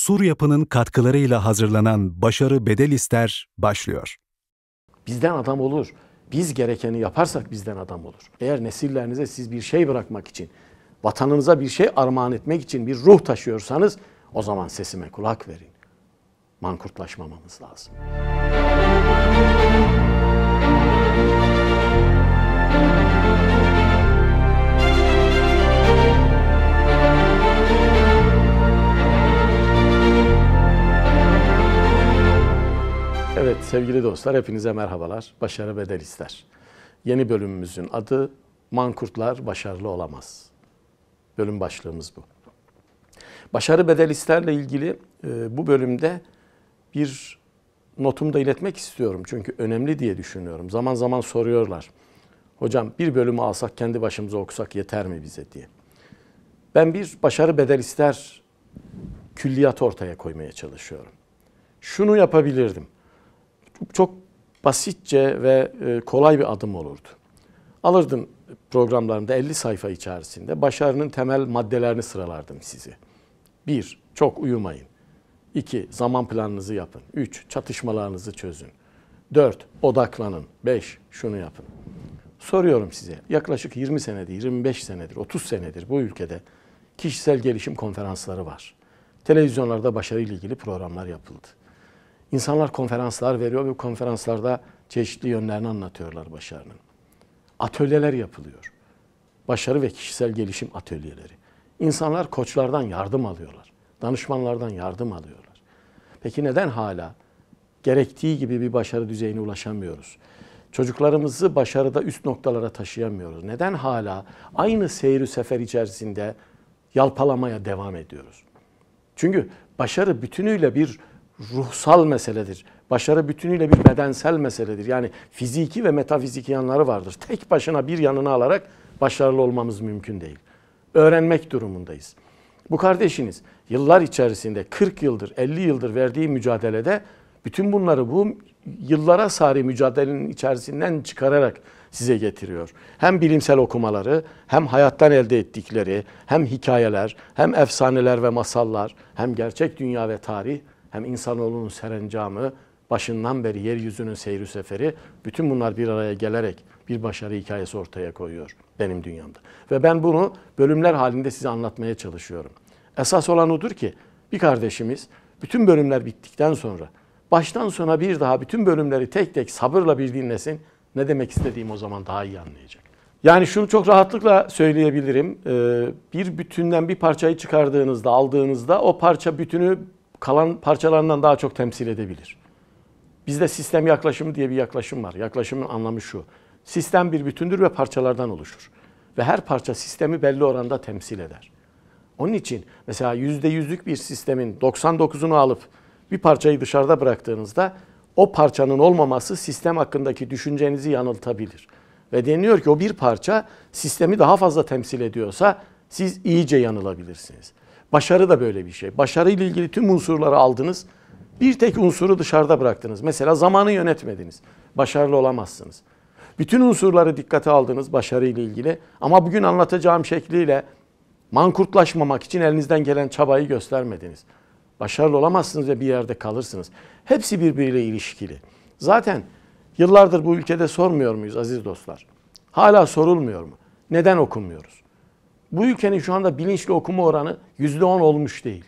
Sur Yapı'nın katkılarıyla hazırlanan Başarı Bedel İster başlıyor. Bizden adam olur. Biz gerekeni yaparsak bizden adam olur. Eğer nesillerinize siz bir şey bırakmak için, vatanınıza bir şey armağan etmek için bir ruh taşıyorsanız o zaman sesime kulak verin. Mankurtlaşmamamız lazım. Müzik Evet sevgili dostlar hepinize merhabalar. Başarı bedel ister. Yeni bölümümüzün adı Mankurtlar Başarılı Olamaz. Bölüm başlığımız bu. Başarı bedel isterle ilgili e, bu bölümde bir notumu da iletmek istiyorum. Çünkü önemli diye düşünüyorum. Zaman zaman soruyorlar. Hocam bir bölümü alsak kendi başımıza okusak yeter mi bize diye. Ben bir başarı bedel ister külliyat ortaya koymaya çalışıyorum. Şunu yapabilirdim çok basitçe ve e, kolay bir adım olurdu. Alırdım programlarımda 50 sayfa içerisinde başarının temel maddelerini sıralardım sizi. 1. Çok uyumayın. 2. Zaman planınızı yapın. 3. Çatışmalarınızı çözün. 4. Odaklanın. 5. Şunu yapın. Soruyorum size yaklaşık 20 senedir, 25 senedir, 30 senedir bu ülkede kişisel gelişim konferansları var. Televizyonlarda başarıyla ilgili programlar yapıldı. İnsanlar konferanslar veriyor ve konferanslarda çeşitli yönlerini anlatıyorlar başarının. Atölyeler yapılıyor. Başarı ve kişisel gelişim atölyeleri. İnsanlar koçlardan yardım alıyorlar. Danışmanlardan yardım alıyorlar. Peki neden hala gerektiği gibi bir başarı düzeyine ulaşamıyoruz? Çocuklarımızı başarıda üst noktalara taşıyamıyoruz. Neden hala aynı seyri sefer içerisinde yalpalamaya devam ediyoruz? Çünkü başarı bütünüyle bir ruhsal meseledir. Başarı bütünüyle bir bedensel meseledir. Yani fiziki ve metafiziki yanları vardır. Tek başına bir yanını alarak başarılı olmamız mümkün değil. Öğrenmek durumundayız. Bu kardeşiniz yıllar içerisinde 40 yıldır, 50 yıldır verdiği mücadelede bütün bunları bu yıllara sari mücadelenin içerisinden çıkararak size getiriyor. Hem bilimsel okumaları, hem hayattan elde ettikleri, hem hikayeler, hem efsaneler ve masallar, hem gerçek dünya ve tarih hem insanoğlunun serencamı, başından beri yeryüzünün seyri seferi bütün bunlar bir araya gelerek bir başarı hikayesi ortaya koyuyor benim dünyamda. Ve ben bunu bölümler halinde size anlatmaya çalışıyorum. Esas olan odur ki bir kardeşimiz bütün bölümler bittikten sonra baştan sona bir daha bütün bölümleri tek tek sabırla bir dinlesin. Ne demek istediğim o zaman daha iyi anlayacak. Yani şunu çok rahatlıkla söyleyebilirim. Bir bütünden bir parçayı çıkardığınızda, aldığınızda o parça bütünü kalan parçalarından daha çok temsil edebilir. Bizde sistem yaklaşımı diye bir yaklaşım var. Yaklaşımın anlamı şu. Sistem bir bütündür ve parçalardan oluşur. Ve her parça sistemi belli oranda temsil eder. Onun için mesela yüzde %100'lük bir sistemin 99'unu alıp bir parçayı dışarıda bıraktığınızda o parçanın olmaması sistem hakkındaki düşüncenizi yanıltabilir. Ve deniyor ki o bir parça sistemi daha fazla temsil ediyorsa siz iyice yanılabilirsiniz. Başarı da böyle bir şey. Başarı ile ilgili tüm unsurları aldınız. Bir tek unsuru dışarıda bıraktınız. Mesela zamanı yönetmediniz. Başarılı olamazsınız. Bütün unsurları dikkate aldınız başarı ile ilgili. Ama bugün anlatacağım şekliyle mankurtlaşmamak için elinizden gelen çabayı göstermediniz. Başarılı olamazsınız ve bir yerde kalırsınız. Hepsi birbiriyle ilişkili. Zaten yıllardır bu ülkede sormuyor muyuz aziz dostlar? Hala sorulmuyor mu? Neden okumuyoruz? Bu ülkenin şu anda bilinçli okuma oranı %10 olmuş değil.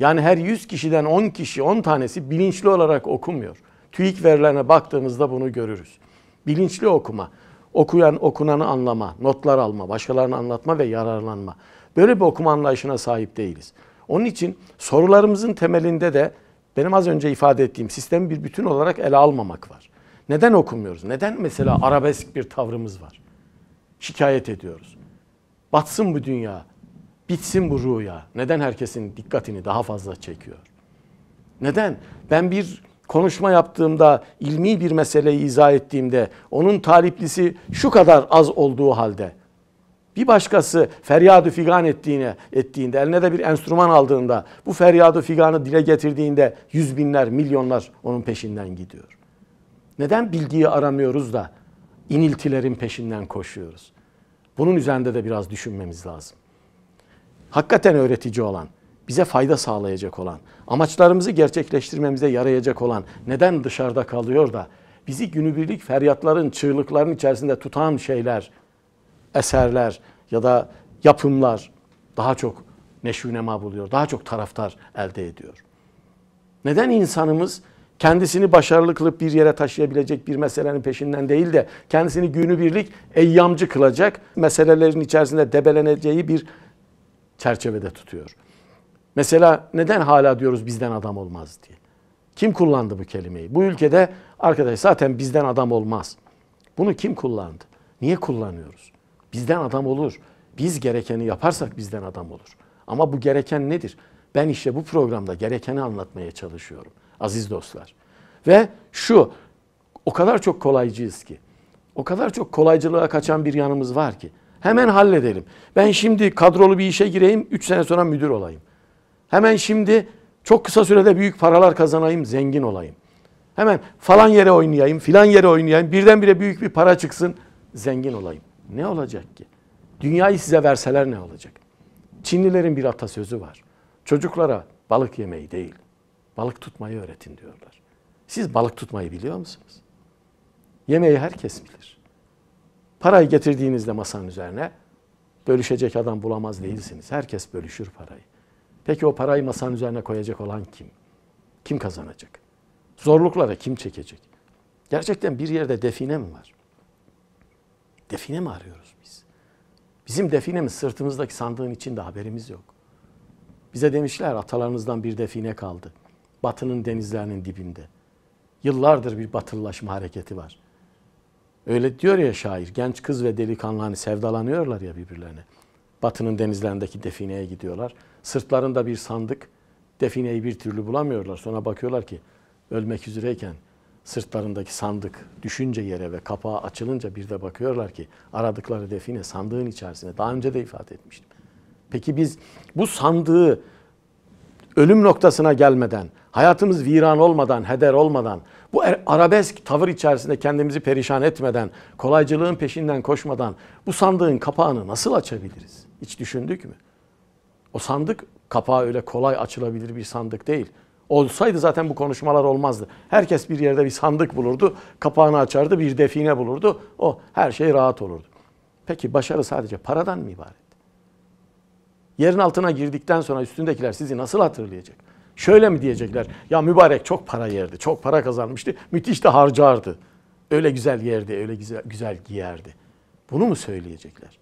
Yani her 100 kişiden 10 kişi 10 tanesi bilinçli olarak okumuyor. TÜİK verilerine baktığımızda bunu görürüz. Bilinçli okuma, okuyan okunanı anlama, notlar alma, başkalarına anlatma ve yararlanma. Böyle bir okuma anlayışına sahip değiliz. Onun için sorularımızın temelinde de benim az önce ifade ettiğim sistemi bir bütün olarak ele almamak var. Neden okumuyoruz? Neden mesela arabesk bir tavrımız var? Şikayet ediyoruz. Batsın bu dünya. Bitsin bu rüya. Neden herkesin dikkatini daha fazla çekiyor? Neden? Ben bir konuşma yaptığımda, ilmi bir meseleyi izah ettiğimde onun taliplisi şu kadar az olduğu halde bir başkası feryadı figan ettiğine, ettiğinde, eline de bir enstrüman aldığında, bu feryadı figanı dile getirdiğinde yüz binler, milyonlar onun peşinden gidiyor. Neden bilgiyi aramıyoruz da iniltilerin peşinden koşuyoruz? Bunun üzerinde de biraz düşünmemiz lazım. Hakikaten öğretici olan, bize fayda sağlayacak olan, amaçlarımızı gerçekleştirmemize yarayacak olan neden dışarıda kalıyor da bizi günübirlik feryatların, çığlıkların içerisinde tutan şeyler, eserler ya da yapımlar daha çok neşvinema buluyor, daha çok taraftar elde ediyor. Neden insanımız kendisini başarılı kılıp bir yere taşıyabilecek bir meselenin peşinden değil de kendisini günübirlik eyyamcı kılacak meselelerin içerisinde debeleneceği bir çerçevede tutuyor. Mesela neden hala diyoruz bizden adam olmaz diye. Kim kullandı bu kelimeyi? Bu ülkede arkadaş zaten bizden adam olmaz. Bunu kim kullandı? Niye kullanıyoruz? Bizden adam olur. Biz gerekeni yaparsak bizden adam olur. Ama bu gereken nedir? Ben işte bu programda gerekeni anlatmaya çalışıyorum aziz dostlar. Ve şu o kadar çok kolaycıyız ki. O kadar çok kolaycılığa kaçan bir yanımız var ki. Hemen halledelim. Ben şimdi kadrolu bir işe gireyim, 3 sene sonra müdür olayım. Hemen şimdi çok kısa sürede büyük paralar kazanayım, zengin olayım. Hemen falan yere oynayayım, filan yere oynayayım, birdenbire büyük bir para çıksın, zengin olayım. Ne olacak ki? Dünyayı size verseler ne olacak? Çinlilerin bir atasözü var. Çocuklara balık yemeği değil, Balık tutmayı öğretin diyorlar. Siz balık tutmayı biliyor musunuz? Yemeği herkes bilir. Parayı getirdiğinizde masanın üzerine bölüşecek adam bulamaz değilsiniz. Herkes bölüşür parayı. Peki o parayı masanın üzerine koyacak olan kim? Kim kazanacak? Zorluklara kim çekecek? Gerçekten bir yerde define mi var? Define mi arıyoruz biz? Bizim definemiz sırtımızdaki sandığın içinde haberimiz yok. Bize demişler atalarınızdan bir define kaldı. Batı'nın denizlerinin dibinde. Yıllardır bir batılılaşma hareketi var. Öyle diyor ya şair, genç kız ve delikanlı hani sevdalanıyorlar ya birbirlerine. Batı'nın denizlerindeki defineye gidiyorlar. Sırtlarında bir sandık, defineyi bir türlü bulamıyorlar. Sonra bakıyorlar ki ölmek üzereyken sırtlarındaki sandık düşünce yere ve kapağı açılınca bir de bakıyorlar ki aradıkları define sandığın içerisinde. Daha önce de ifade etmiştim. Peki biz bu sandığı ölüm noktasına gelmeden hayatımız viran olmadan, heder olmadan, bu er, arabesk tavır içerisinde kendimizi perişan etmeden, kolaycılığın peşinden koşmadan bu sandığın kapağını nasıl açabiliriz? Hiç düşündük mü? O sandık kapağı öyle kolay açılabilir bir sandık değil. Olsaydı zaten bu konuşmalar olmazdı. Herkes bir yerde bir sandık bulurdu, kapağını açardı, bir define bulurdu. O her şey rahat olurdu. Peki başarı sadece paradan mı ibaret? Yerin altına girdikten sonra üstündekiler sizi nasıl hatırlayacak? Şöyle mi diyecekler? Ya mübarek çok para yerdi, çok para kazanmıştı, müthiş de harcardı. Öyle güzel yerdi, öyle güzel, güzel giyerdi. Bunu mu söyleyecekler?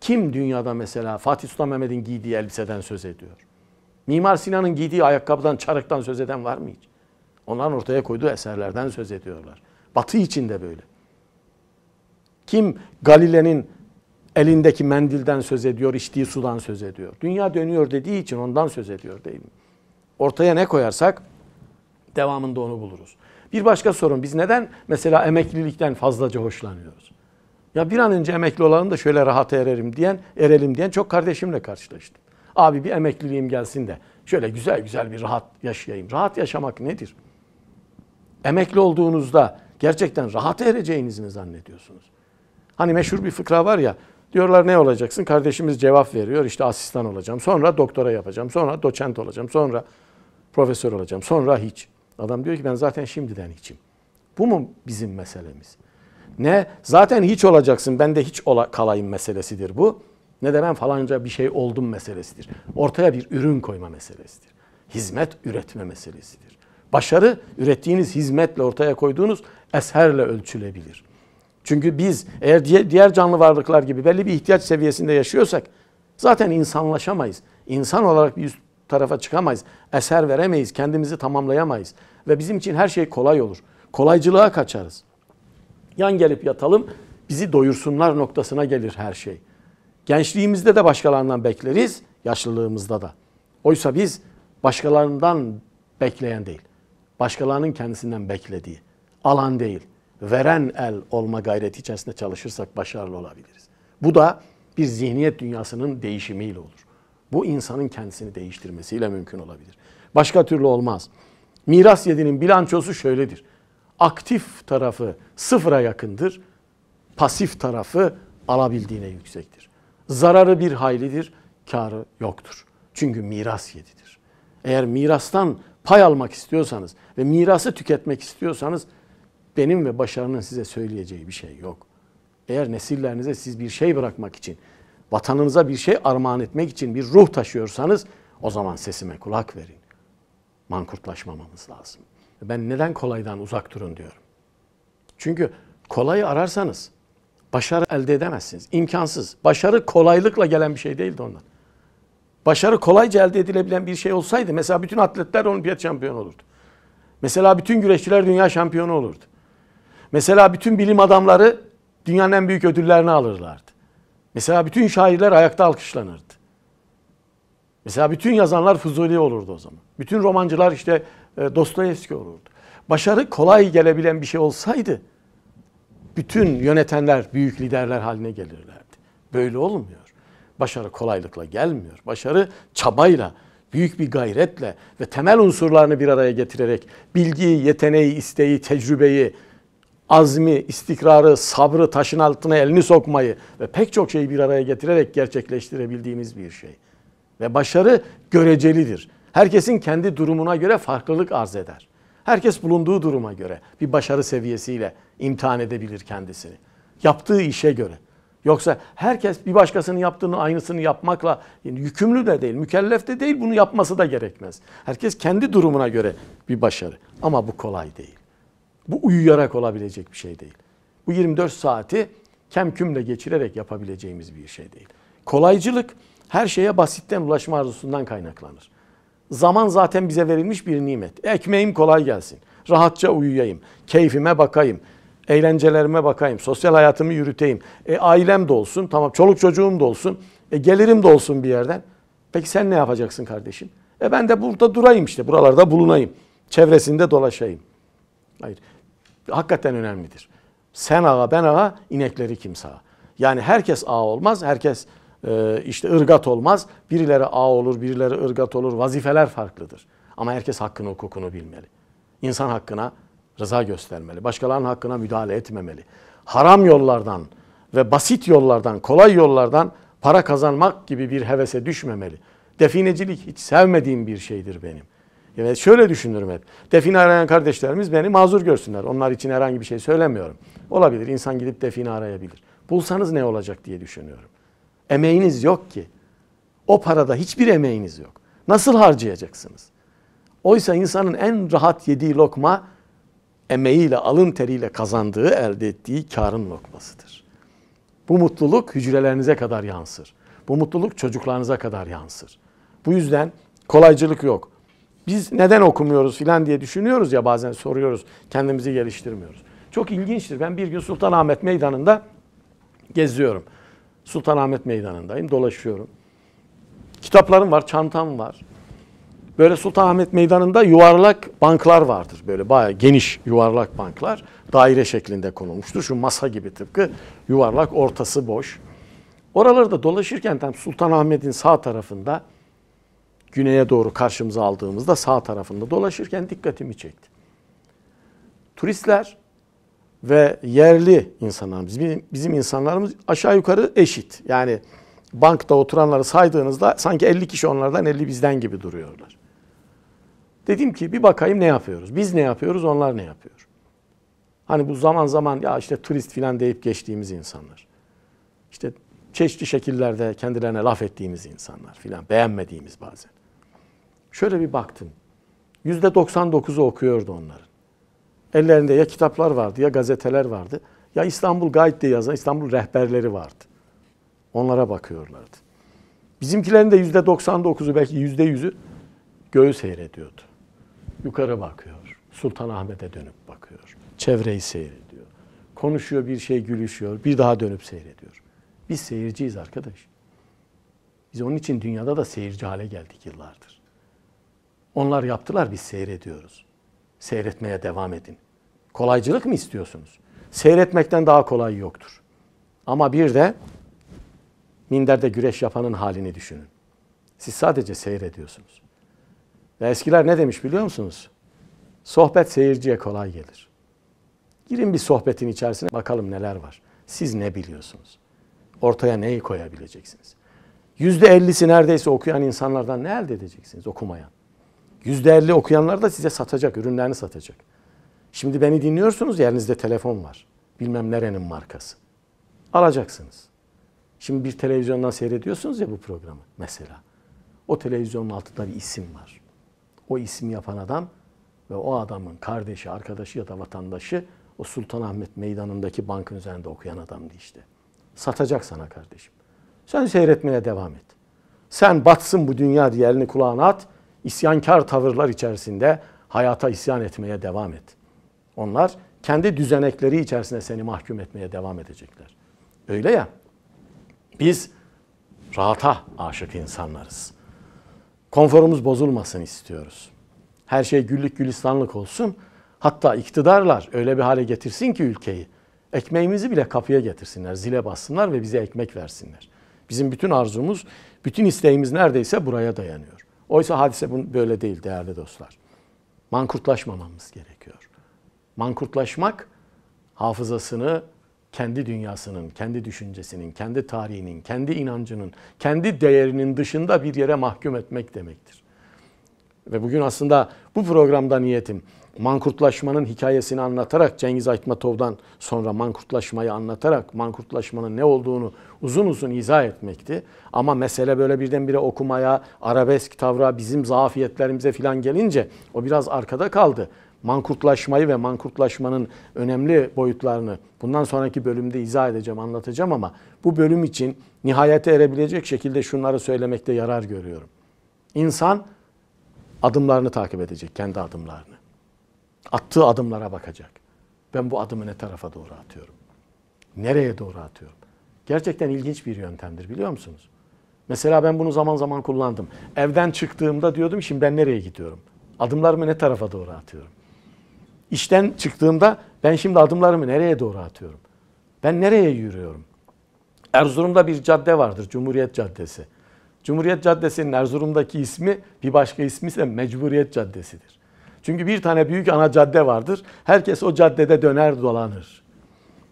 Kim dünyada mesela Fatih Sultan Mehmet'in giydiği elbiseden söz ediyor? Mimar Sinan'ın giydiği ayakkabıdan, çarıktan söz eden var mı hiç? Onların ortaya koyduğu eserlerden söz ediyorlar. Batı için de böyle. Kim Galile'nin elindeki mendilden söz ediyor, içtiği sudan söz ediyor? Dünya dönüyor dediği için ondan söz ediyor değil mi? ortaya ne koyarsak devamında onu buluruz. Bir başka sorun biz neden mesela emeklilikten fazlaca hoşlanıyoruz? Ya bir an önce emekli olalım da şöyle rahat ererim diyen, erelim diyen çok kardeşimle karşılaştım. Abi bir emekliliğim gelsin de şöyle güzel güzel bir rahat yaşayayım. Rahat yaşamak nedir? Emekli olduğunuzda gerçekten rahat ereceğinizi mi zannediyorsunuz? Hani meşhur bir fıkra var ya, diyorlar ne olacaksın? Kardeşimiz cevap veriyor, işte asistan olacağım, sonra doktora yapacağım, sonra doçent olacağım, sonra profesör olacağım. Sonra hiç. Adam diyor ki ben zaten şimdiden hiçim. Bu mu bizim meselemiz? Ne zaten hiç olacaksın ben de hiç ola, kalayım meselesidir bu. Ne de ben falanca bir şey oldum meselesidir. Ortaya bir ürün koyma meselesidir. Hizmet üretme meselesidir. Başarı ürettiğiniz hizmetle ortaya koyduğunuz eserle ölçülebilir. Çünkü biz eğer diğer canlı varlıklar gibi belli bir ihtiyaç seviyesinde yaşıyorsak zaten insanlaşamayız. İnsan olarak bir üst tarafa çıkamayız. Eser veremeyiz. Kendimizi tamamlayamayız. Ve bizim için her şey kolay olur. Kolaycılığa kaçarız. Yan gelip yatalım bizi doyursunlar noktasına gelir her şey. Gençliğimizde de başkalarından bekleriz, yaşlılığımızda da. Oysa biz başkalarından bekleyen değil, başkalarının kendisinden beklediği, alan değil, veren el olma gayreti içerisinde çalışırsak başarılı olabiliriz. Bu da bir zihniyet dünyasının değişimiyle olur. Bu insanın kendisini değiştirmesiyle mümkün olabilir. Başka türlü olmaz. Miras yedinin bilançosu şöyledir. Aktif tarafı sıfıra yakındır. Pasif tarafı alabildiğine yüksektir. Zararı bir haylidir, karı yoktur. Çünkü miras yedidir. Eğer mirastan pay almak istiyorsanız ve mirası tüketmek istiyorsanız benim ve başarının size söyleyeceği bir şey yok. Eğer nesillerinize siz bir şey bırakmak için vatanınıza bir şey armağan etmek için bir ruh taşıyorsanız o zaman sesime kulak verin. Mankurtlaşmamamız lazım. Ben neden kolaydan uzak durun diyorum. Çünkü kolayı ararsanız başarı elde edemezsiniz. İmkansız. Başarı kolaylıkla gelen bir şey değildi ondan. Başarı kolayca elde edilebilen bir şey olsaydı mesela bütün atletler olimpiyat şampiyonu olurdu. Mesela bütün güreşçiler dünya şampiyonu olurdu. Mesela bütün bilim adamları dünyanın en büyük ödüllerini alırlardı. Mesela bütün şairler ayakta alkışlanırdı. Mesela bütün yazanlar Fuzuli olurdu o zaman. Bütün romancılar işte e, Dostoyevski olurdu. Başarı kolay gelebilen bir şey olsaydı bütün yönetenler büyük liderler haline gelirlerdi. Böyle olmuyor. Başarı kolaylıkla gelmiyor. Başarı çabayla, büyük bir gayretle ve temel unsurlarını bir araya getirerek bilgiyi, yeteneği, isteği, tecrübeyi, azmi, istikrarı, sabrı, taşın altına elini sokmayı ve pek çok şeyi bir araya getirerek gerçekleştirebildiğimiz bir şey. Ve başarı görecelidir. Herkesin kendi durumuna göre farklılık arz eder. Herkes bulunduğu duruma göre bir başarı seviyesiyle imtihan edebilir kendisini. Yaptığı işe göre. Yoksa herkes bir başkasının yaptığını aynısını yapmakla yani yükümlü de değil, mükellef de değil, bunu yapması da gerekmez. Herkes kendi durumuna göre bir başarı. Ama bu kolay değil. Bu uyuyarak olabilecek bir şey değil. Bu 24 saati kem kümle geçirerek yapabileceğimiz bir şey değil. Kolaycılık her şeye basitten ulaşma arzusundan kaynaklanır. Zaman zaten bize verilmiş bir nimet. Ekmeğim kolay gelsin. Rahatça uyuyayım. Keyfime bakayım. Eğlencelerime bakayım. Sosyal hayatımı yürüteyim. E, ailem de olsun. Tamam çoluk çocuğum da olsun. E, gelirim de olsun bir yerden. Peki sen ne yapacaksın kardeşim? E ben de burada durayım işte. Buralarda bulunayım. Çevresinde dolaşayım. Hayır hakikaten önemlidir. Sen ağa ben ağa inekleri kim sağa. Yani herkes ağa olmaz herkes e, işte ırgat olmaz. Birileri ağa olur birileri ırgat olur vazifeler farklıdır. Ama herkes hakkını hukukunu bilmeli. İnsan hakkına rıza göstermeli. Başkalarının hakkına müdahale etmemeli. Haram yollardan ve basit yollardan, kolay yollardan para kazanmak gibi bir hevese düşmemeli. Definecilik hiç sevmediğim bir şeydir benim. Yani şöyle düşünürüm hep. Define arayan kardeşlerimiz beni mazur görsünler. Onlar için herhangi bir şey söylemiyorum. Olabilir. İnsan gidip define arayabilir. Bulsanız ne olacak diye düşünüyorum. Emeğiniz yok ki. O parada hiçbir emeğiniz yok. Nasıl harcayacaksınız? Oysa insanın en rahat yediği lokma emeğiyle, alın teriyle kazandığı, elde ettiği karın lokmasıdır. Bu mutluluk hücrelerinize kadar yansır. Bu mutluluk çocuklarınıza kadar yansır. Bu yüzden kolaycılık yok. Biz neden okumuyoruz filan diye düşünüyoruz ya bazen soruyoruz. Kendimizi geliştirmiyoruz. Çok ilginçtir. Ben bir gün Sultanahmet Meydanı'nda geziyorum. Sultanahmet Meydanı'ndayım, dolaşıyorum. Kitaplarım var, çantam var. Böyle Sultanahmet Meydanı'nda yuvarlak banklar vardır. Böyle bayağı geniş yuvarlak banklar. Daire şeklinde konulmuştur. Şu masa gibi tıpkı yuvarlak ortası boş. Oralarda dolaşırken tam Sultanahmet'in sağ tarafında güneye doğru karşımıza aldığımızda sağ tarafında dolaşırken dikkatimi çekti. Turistler ve yerli insanlarımız, bizim, bizim insanlarımız aşağı yukarı eşit. Yani bankta oturanları saydığınızda sanki 50 kişi onlardan 50 bizden gibi duruyorlar. Dedim ki bir bakayım ne yapıyoruz? Biz ne yapıyoruz, onlar ne yapıyor? Hani bu zaman zaman ya işte turist filan deyip geçtiğimiz insanlar. İşte çeşitli şekillerde kendilerine laf ettiğimiz insanlar filan beğenmediğimiz bazen. Şöyle bir baktım. Yüzde 99'u okuyordu onların. Ellerinde ya kitaplar vardı ya gazeteler vardı. Ya İstanbul Guide diye yazan İstanbul rehberleri vardı. Onlara bakıyorlardı. Bizimkilerin de yüzde 99'u belki yüzde 100'ü göğü seyrediyordu. Yukarı bakıyor. Sultanahmet'e dönüp bakıyor. Çevreyi seyrediyor. Konuşuyor bir şey gülüşüyor. Bir daha dönüp seyrediyor. Biz seyirciyiz arkadaş. Biz onun için dünyada da seyirci hale geldik yıllardır. Onlar yaptılar biz seyrediyoruz. Seyretmeye devam edin. Kolaycılık mı istiyorsunuz? Seyretmekten daha kolay yoktur. Ama bir de minderde güreş yapanın halini düşünün. Siz sadece seyrediyorsunuz. Ve eskiler ne demiş biliyor musunuz? Sohbet seyirciye kolay gelir. Girin bir sohbetin içerisine bakalım neler var. Siz ne biliyorsunuz? Ortaya neyi koyabileceksiniz? Yüzde ellisi neredeyse okuyan insanlardan ne elde edeceksiniz okumayan? %50 okuyanlar da size satacak, ürünlerini satacak. Şimdi beni dinliyorsunuz, yerinizde telefon var. Bilmem nerenin markası. Alacaksınız. Şimdi bir televizyondan seyrediyorsunuz ya bu programı mesela. O televizyonun altında bir isim var. O isim yapan adam ve o adamın kardeşi, arkadaşı ya da vatandaşı o Sultanahmet Meydanı'ndaki bankın üzerinde okuyan adamdı işte. Satacak sana kardeşim. Sen seyretmeye devam et. Sen batsın bu dünya diye elini kulağına at isyankar tavırlar içerisinde hayata isyan etmeye devam et. Onlar kendi düzenekleri içerisinde seni mahkum etmeye devam edecekler. Öyle ya, biz rahata aşık insanlarız. Konforumuz bozulmasın istiyoruz. Her şey güllük gülistanlık olsun. Hatta iktidarlar öyle bir hale getirsin ki ülkeyi. Ekmeğimizi bile kapıya getirsinler, zile bassınlar ve bize ekmek versinler. Bizim bütün arzumuz, bütün isteğimiz neredeyse buraya dayanıyor. Oysa hadise böyle değil değerli dostlar. Mankurtlaşmamamız gerekiyor. Mankurtlaşmak hafızasını kendi dünyasının, kendi düşüncesinin, kendi tarihinin, kendi inancının, kendi değerinin dışında bir yere mahkum etmek demektir. Ve bugün aslında bu programda niyetim mankurtlaşmanın hikayesini anlatarak Cengiz Aytmatov'dan sonra mankurtlaşmayı anlatarak mankurtlaşmanın ne olduğunu uzun uzun izah etmekti. Ama mesele böyle birdenbire okumaya, arabesk tavra, bizim zafiyetlerimize filan gelince o biraz arkada kaldı. Mankurtlaşmayı ve mankurtlaşmanın önemli boyutlarını bundan sonraki bölümde izah edeceğim, anlatacağım ama bu bölüm için nihayete erebilecek şekilde şunları söylemekte yarar görüyorum. İnsan adımlarını takip edecek, kendi adımlarını. Attığı adımlara bakacak. Ben bu adımı ne tarafa doğru atıyorum? Nereye doğru atıyorum? Gerçekten ilginç bir yöntemdir biliyor musunuz? Mesela ben bunu zaman zaman kullandım. Evden çıktığımda diyordum şimdi ben nereye gidiyorum? Adımlarımı ne tarafa doğru atıyorum? İşten çıktığımda ben şimdi adımlarımı nereye doğru atıyorum? Ben nereye yürüyorum? Erzurum'da bir cadde vardır Cumhuriyet Caddesi. Cumhuriyet Caddesi'nin Erzurum'daki ismi bir başka ismi ise Mecburiyet Caddesi'dir. Çünkü bir tane büyük ana cadde vardır. Herkes o caddede döner dolanır.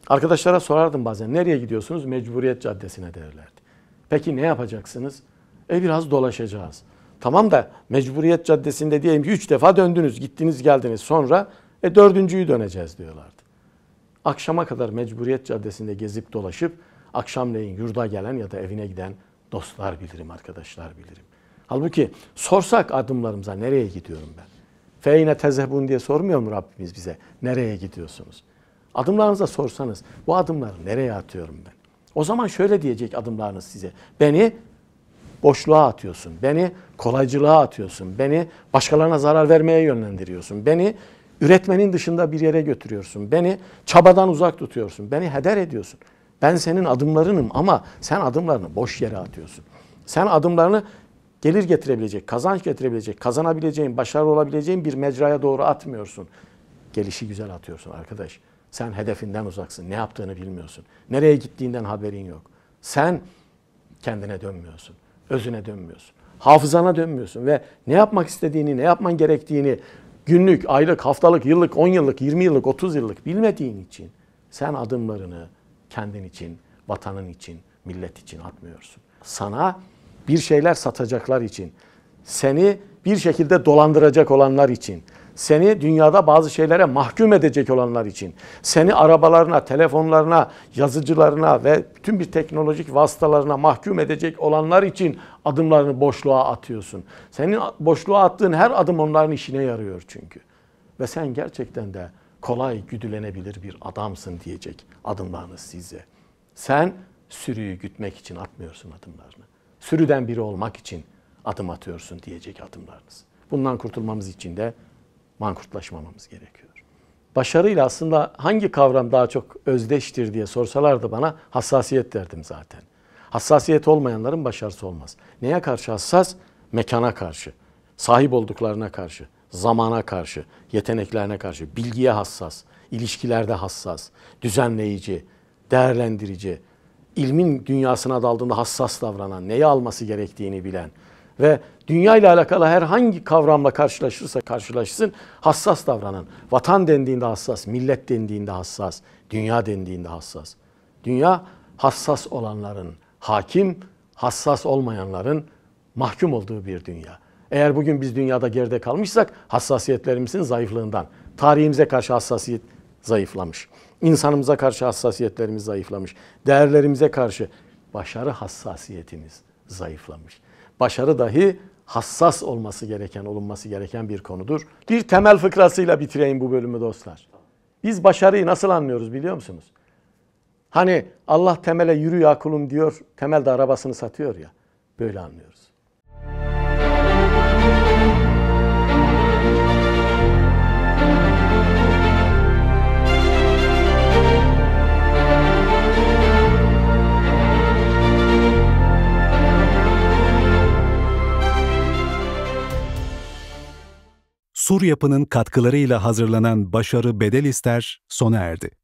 Arkadaşlara sorardım bazen nereye gidiyorsunuz? Mecburiyet Caddesi'ne derlerdi. Peki ne yapacaksınız? E biraz dolaşacağız. Tamam da Mecburiyet Caddesi'nde diyelim ki 3 defa döndünüz, gittiniz geldiniz. Sonra e dördüncüyü döneceğiz diyorlardı. Akşama kadar Mecburiyet Caddesi'nde gezip dolaşıp akşamleyin yurda gelen ya da evine giden dostlar bilirim, arkadaşlar bilirim. Halbuki sorsak adımlarımıza nereye gidiyorum ben? Feyne tezhebun diye sormuyor mu Rabbimiz bize? Nereye gidiyorsunuz? Adımlarınıza sorsanız bu adımları nereye atıyorum ben? O zaman şöyle diyecek adımlarınız size. Beni boşluğa atıyorsun. Beni kolaycılığa atıyorsun. Beni başkalarına zarar vermeye yönlendiriyorsun. Beni üretmenin dışında bir yere götürüyorsun. Beni çabadan uzak tutuyorsun. Beni heder ediyorsun. Ben senin adımlarınım ama sen adımlarını boş yere atıyorsun. Sen adımlarını gelir getirebilecek, kazanç getirebilecek, kazanabileceğin, başarılı olabileceğin bir mecraya doğru atmıyorsun. Gelişi güzel atıyorsun arkadaş. Sen hedefinden uzaksın. Ne yaptığını bilmiyorsun. Nereye gittiğinden haberin yok. Sen kendine dönmüyorsun. Özüne dönmüyorsun. Hafızana dönmüyorsun ve ne yapmak istediğini, ne yapman gerektiğini günlük, aylık, haftalık, yıllık, 10 yıllık, 20 yıllık, 30 yıllık bilmediğin için sen adımlarını kendin için, vatanın için, millet için atmıyorsun. Sana bir şeyler satacaklar için, seni bir şekilde dolandıracak olanlar için, seni dünyada bazı şeylere mahkum edecek olanlar için, seni arabalarına, telefonlarına, yazıcılarına ve bütün bir teknolojik vasıtalarına mahkum edecek olanlar için adımlarını boşluğa atıyorsun. Senin boşluğa attığın her adım onların işine yarıyor çünkü. Ve sen gerçekten de kolay güdülenebilir bir adamsın diyecek adımlarını size. Sen sürüyü gütmek için atmıyorsun adımlarını sürüden biri olmak için adım atıyorsun diyecek adımlarınız. Bundan kurtulmamız için de mankurtlaşmamamız gerekiyor. Başarıyla aslında hangi kavram daha çok özdeştir diye sorsalardı bana hassasiyet derdim zaten. Hassasiyet olmayanların başarısı olmaz. Neye karşı hassas? Mekana karşı, sahip olduklarına karşı, zamana karşı, yeteneklerine karşı, bilgiye hassas, ilişkilerde hassas, düzenleyici, değerlendirici, ilmin dünyasına daldığında hassas davranan, neyi alması gerektiğini bilen ve dünya ile alakalı herhangi kavramla karşılaşırsa karşılaşsın hassas davranan. Vatan dendiğinde hassas, millet dendiğinde hassas, dünya dendiğinde hassas. Dünya hassas olanların hakim, hassas olmayanların mahkum olduğu bir dünya. Eğer bugün biz dünyada geride kalmışsak hassasiyetlerimizin zayıflığından, tarihimize karşı hassasiyet zayıflamış insanımıza karşı hassasiyetlerimiz zayıflamış. Değerlerimize karşı başarı hassasiyetimiz zayıflamış. Başarı dahi hassas olması gereken, olunması gereken bir konudur. Bir temel fıkrasıyla bitireyim bu bölümü dostlar. Biz başarıyı nasıl anlıyoruz biliyor musunuz? Hani Allah temele yürü ya kulum diyor, temel de arabasını satıyor ya. Böyle anlıyoruz. Sur Yapı'nın katkılarıyla hazırlanan Başarı Bedel ister, sona erdi.